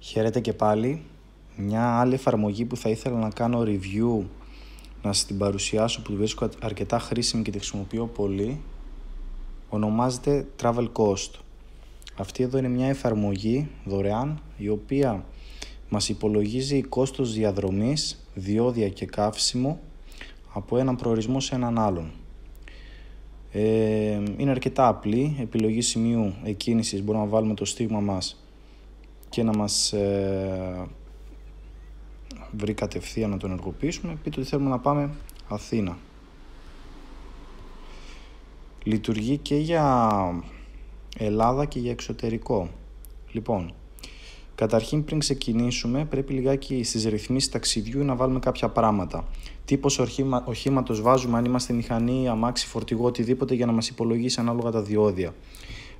Χαίρετε και πάλι. Μια άλλη εφαρμογή που θα ήθελα να κάνω review, να σας την παρουσιάσω που βρίσκω αρκετά χρήσιμη και τη χρησιμοποιώ πολύ, ονομάζεται Travel Cost. Αυτή εδώ είναι μια εφαρμογή δωρεάν, η οποία μας υπολογίζει κόστος διαδρομής, διόδια και καύσιμο από έναν προορισμό σε έναν άλλον. Ε, είναι αρκετά απλή, επιλογή σημείου εκκίνησης μπορούμε να βάλουμε το στίγμα μας και να μας ε, βρει κατευθείαν να τον ενεργοποιήσουμε, πείτε ότι θέλουμε να πάμε Αθήνα. Λειτουργεί και για Ελλάδα και για εξωτερικό. Λοιπόν, καταρχήν πριν ξεκινήσουμε πρέπει λιγάκι στις ρυθμίσεις ταξιδιού να βάλουμε κάποια πράγματα. Τύπος οχήματο οχήματος βάζουμε αν είμαστε μηχανή, αμάξι, φορτηγό, οτιδήποτε για να μας υπολογίσει ανάλογα τα διόδια.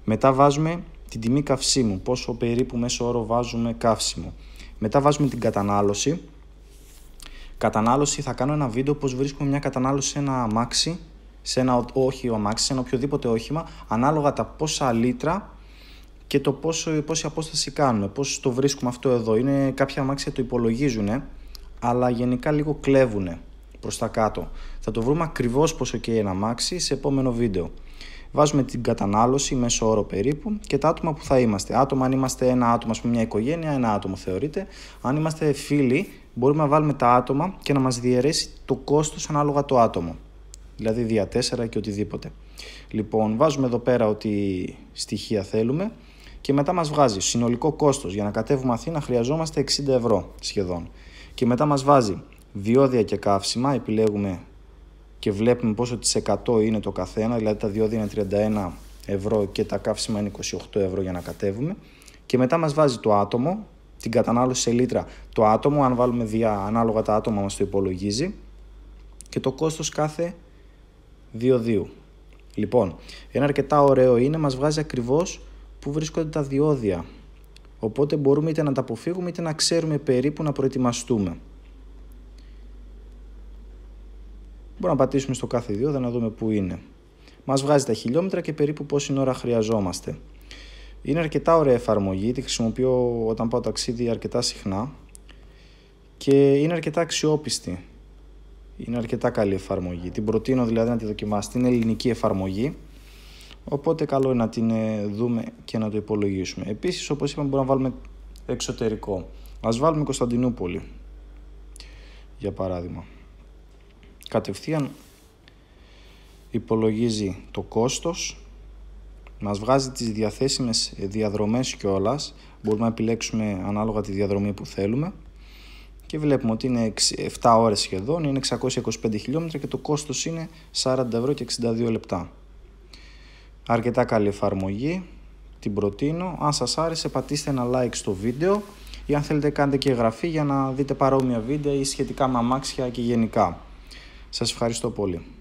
Μετά βάζουμε την τιμή καυσίμου, πόσο περίπου μέσο όρο βάζουμε καύσιμο. Μετά βάζουμε την κατανάλωση. Κατανάλωση θα κάνω ένα βίντεο πώς βρίσκουμε μια κατανάλωση σε ένα αμάξι, σε ένα όχι αμάξι, σε ένα οποιοδήποτε όχημα, ανάλογα τα πόσα λίτρα και το πόσο, πόση απόσταση κάνουμε, πώς το βρίσκουμε αυτό εδώ. Είναι κάποια αμάξια το υπολογίζουν, αλλά γενικά λίγο κλέβουν προς τα κάτω. Θα το βρούμε ακριβώς πόσο καίει ένα αμάξι σε επόμενο βίντεο. Βάζουμε την κατανάλωση μέσω όρο περίπου και τα άτομα που θα είμαστε. Άτομα, αν είμαστε ένα άτομο, ας πούμε, μια οικογένεια, ένα άτομο θεωρείται. Αν είμαστε φίλοι, μπορούμε να βάλουμε τα άτομα και να μας διαιρέσει το κόστος ανάλογα το άτομο. Δηλαδή δια 4 και οτιδήποτε. Λοιπόν, βάζουμε εδώ πέρα ότι στοιχεία θέλουμε και μετά μας βγάζει συνολικό κόστος για να κατέβουμε Αθήνα χρειαζόμαστε 60 ευρώ σχεδόν και μετά μας βάζει διόδια και καύσιμα επιλέγουμε και βλέπουμε πόσο τις 100 είναι το καθένα, δηλαδή τα διόδια είναι 31 ευρώ και τα καύσιμα είναι 28 ευρώ για να κατέβουμε και μετά μας βάζει το άτομο, την κατανάλωση σε λίτρα το άτομο, αν βάλουμε δια ανάλογα τα άτομα μας το υπολογίζει και το κόστος κάθε διοδίου. Λοιπόν, ένα αρκετά ωραίο είναι, μας βγάζει ακριβώς που βρίσκονται τα διόδια. Οπότε μπορούμε είτε να τα αποφύγουμε είτε να ξέρουμε περίπου να προετοιμαστούμε. Μπορούμε να πατήσουμε στο κάθε για να δούμε πού είναι. Μας βγάζει τα χιλιόμετρα και περίπου πόση ώρα χρειαζόμαστε. Είναι αρκετά ωραία εφαρμογή, τη χρησιμοποιώ όταν πάω ταξίδι αρκετά συχνά και είναι αρκετά αξιόπιστη. Είναι αρκετά καλή εφαρμογή. Την προτείνω δηλαδή να τη δοκιμάσετε. Είναι ελληνική εφαρμογή. Οπότε καλό είναι να την ε, δούμε και να το υπολογίσουμε. Επίσης όπως είπαμε, μπορούμε να βάλουμε εξωτερικό. Ας βάλουμε Κωνσταντινούπολη, για παράδειγμα κατευθείαν υπολογίζει το κόστος, μας βγάζει τις διαθέσιμες διαδρομές κιόλας. μπορούμε να επιλέξουμε ανάλογα τη διαδρομή που θέλουμε και βλέπουμε ότι είναι 7 ώρες σχεδόν, είναι 625 χιλιόμετρα και το κόστος είναι 40 ευρώ και 62 λεπτά. Αρκετά καλή εφαρμογή, την προτείνω. Αν σας άρεσε πατήστε ένα like στο βίντεο ή αν θέλετε κάντε και εγγραφή για να δείτε παρόμοια βίντεο ή σχετικά με αμάξια και γενικά. Σας ευχαριστώ πολύ.